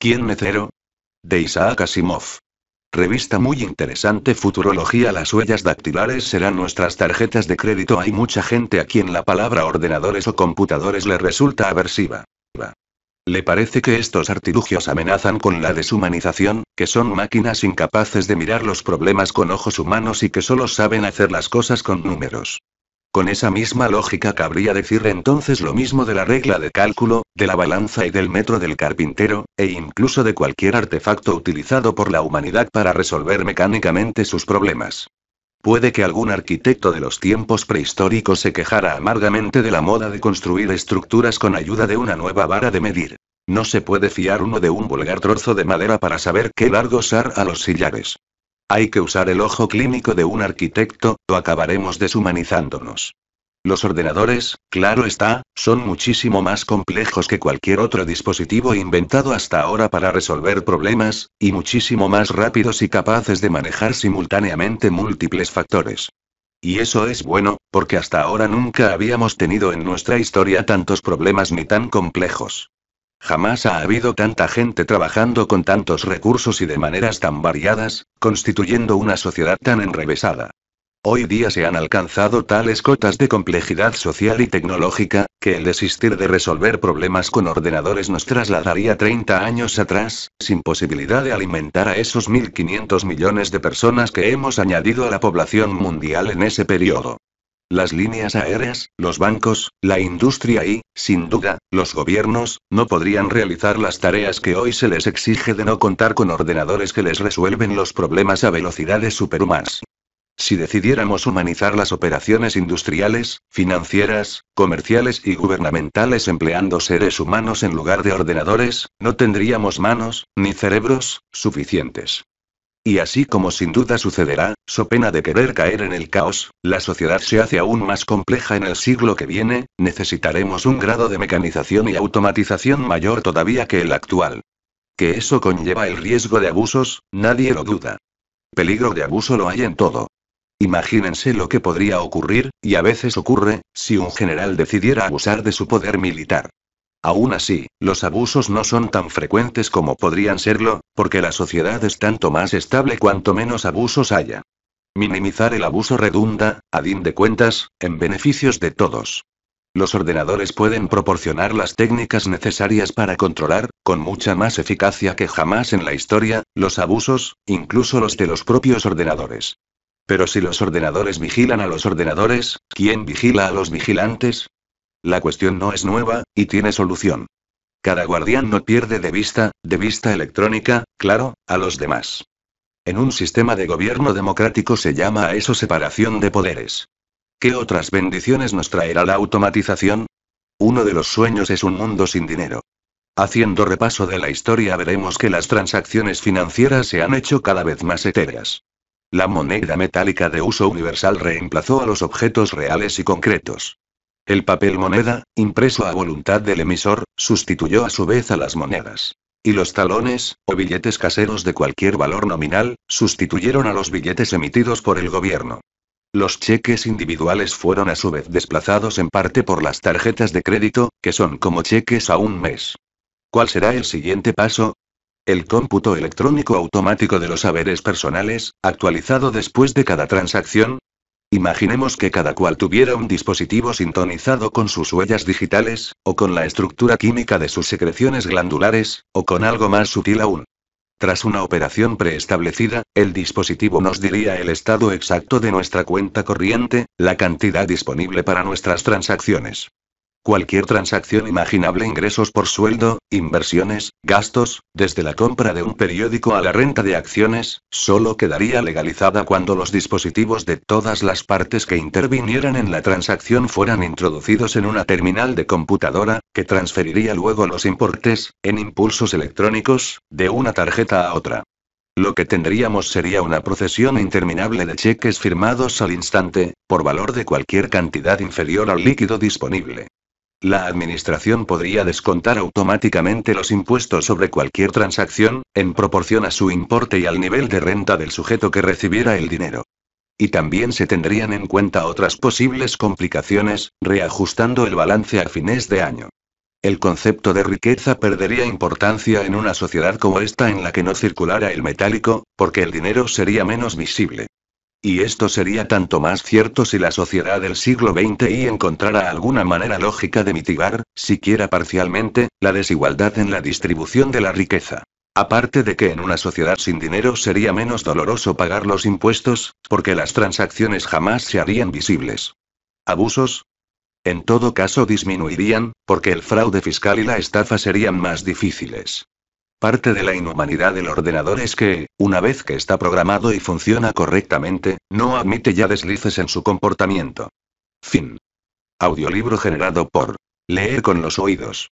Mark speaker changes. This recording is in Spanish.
Speaker 1: ¿Quién cero? De Isaac Asimov. Revista muy interesante Futurología Las huellas dactilares serán nuestras tarjetas de crédito Hay mucha gente a quien la palabra ordenadores o computadores le resulta aversiva. Le parece que estos artilugios amenazan con la deshumanización, que son máquinas incapaces de mirar los problemas con ojos humanos y que solo saben hacer las cosas con números. Con esa misma lógica cabría decir entonces lo mismo de la regla de cálculo, de la balanza y del metro del carpintero, e incluso de cualquier artefacto utilizado por la humanidad para resolver mecánicamente sus problemas. Puede que algún arquitecto de los tiempos prehistóricos se quejara amargamente de la moda de construir estructuras con ayuda de una nueva vara de medir. No se puede fiar uno de un vulgar trozo de madera para saber qué largos ar a los sillares. Hay que usar el ojo clínico de un arquitecto, o acabaremos deshumanizándonos. Los ordenadores, claro está, son muchísimo más complejos que cualquier otro dispositivo inventado hasta ahora para resolver problemas, y muchísimo más rápidos y capaces de manejar simultáneamente múltiples factores. Y eso es bueno, porque hasta ahora nunca habíamos tenido en nuestra historia tantos problemas ni tan complejos. Jamás ha habido tanta gente trabajando con tantos recursos y de maneras tan variadas, constituyendo una sociedad tan enrevesada. Hoy día se han alcanzado tales cotas de complejidad social y tecnológica, que el desistir de resolver problemas con ordenadores nos trasladaría 30 años atrás, sin posibilidad de alimentar a esos 1.500 millones de personas que hemos añadido a la población mundial en ese periodo. Las líneas aéreas, los bancos, la industria y, sin duda, los gobiernos, no podrían realizar las tareas que hoy se les exige de no contar con ordenadores que les resuelven los problemas a velocidades superhumanas. Si decidiéramos humanizar las operaciones industriales, financieras, comerciales y gubernamentales empleando seres humanos en lugar de ordenadores, no tendríamos manos, ni cerebros, suficientes. Y así como sin duda sucederá, so pena de querer caer en el caos, la sociedad se hace aún más compleja en el siglo que viene, necesitaremos un grado de mecanización y automatización mayor todavía que el actual. Que eso conlleva el riesgo de abusos, nadie lo duda. Peligro de abuso lo hay en todo. Imagínense lo que podría ocurrir, y a veces ocurre, si un general decidiera abusar de su poder militar. Aún así, los abusos no son tan frecuentes como podrían serlo, porque la sociedad es tanto más estable cuanto menos abusos haya. Minimizar el abuso redunda, a din de cuentas, en beneficios de todos. Los ordenadores pueden proporcionar las técnicas necesarias para controlar, con mucha más eficacia que jamás en la historia, los abusos, incluso los de los propios ordenadores. Pero si los ordenadores vigilan a los ordenadores, ¿quién vigila a los vigilantes? La cuestión no es nueva, y tiene solución. Cada guardián no pierde de vista, de vista electrónica, claro, a los demás. En un sistema de gobierno democrático se llama a eso separación de poderes. ¿Qué otras bendiciones nos traerá la automatización? Uno de los sueños es un mundo sin dinero. Haciendo repaso de la historia veremos que las transacciones financieras se han hecho cada vez más etéreas. La moneda metálica de uso universal reemplazó a los objetos reales y concretos. El papel moneda, impreso a voluntad del emisor, sustituyó a su vez a las monedas. Y los talones, o billetes caseros de cualquier valor nominal, sustituyeron a los billetes emitidos por el gobierno. Los cheques individuales fueron a su vez desplazados en parte por las tarjetas de crédito, que son como cheques a un mes. ¿Cuál será el siguiente paso? El cómputo electrónico automático de los saberes personales, actualizado después de cada transacción, Imaginemos que cada cual tuviera un dispositivo sintonizado con sus huellas digitales, o con la estructura química de sus secreciones glandulares, o con algo más sutil aún. Tras una operación preestablecida, el dispositivo nos diría el estado exacto de nuestra cuenta corriente, la cantidad disponible para nuestras transacciones, Cualquier transacción imaginable ingresos por sueldo, inversiones, gastos, desde la compra de un periódico a la renta de acciones, solo quedaría legalizada cuando los dispositivos de todas las partes que intervinieran en la transacción fueran introducidos en una terminal de computadora, que transferiría luego los importes, en impulsos electrónicos, de una tarjeta a otra. Lo que tendríamos sería una procesión interminable de cheques firmados al instante, por valor de cualquier cantidad inferior al líquido disponible. La administración podría descontar automáticamente los impuestos sobre cualquier transacción, en proporción a su importe y al nivel de renta del sujeto que recibiera el dinero. Y también se tendrían en cuenta otras posibles complicaciones, reajustando el balance a fines de año. El concepto de riqueza perdería importancia en una sociedad como esta en la que no circulara el metálico, porque el dinero sería menos visible. Y esto sería tanto más cierto si la sociedad del siglo XXI encontrara alguna manera lógica de mitigar, siquiera parcialmente, la desigualdad en la distribución de la riqueza. Aparte de que en una sociedad sin dinero sería menos doloroso pagar los impuestos, porque las transacciones jamás se harían visibles. ¿Abusos? En todo caso disminuirían, porque el fraude fiscal y la estafa serían más difíciles. Parte de la inhumanidad del ordenador es que, una vez que está programado y funciona correctamente, no admite ya deslices en su comportamiento. Fin. Audiolibro generado por Leer con los oídos.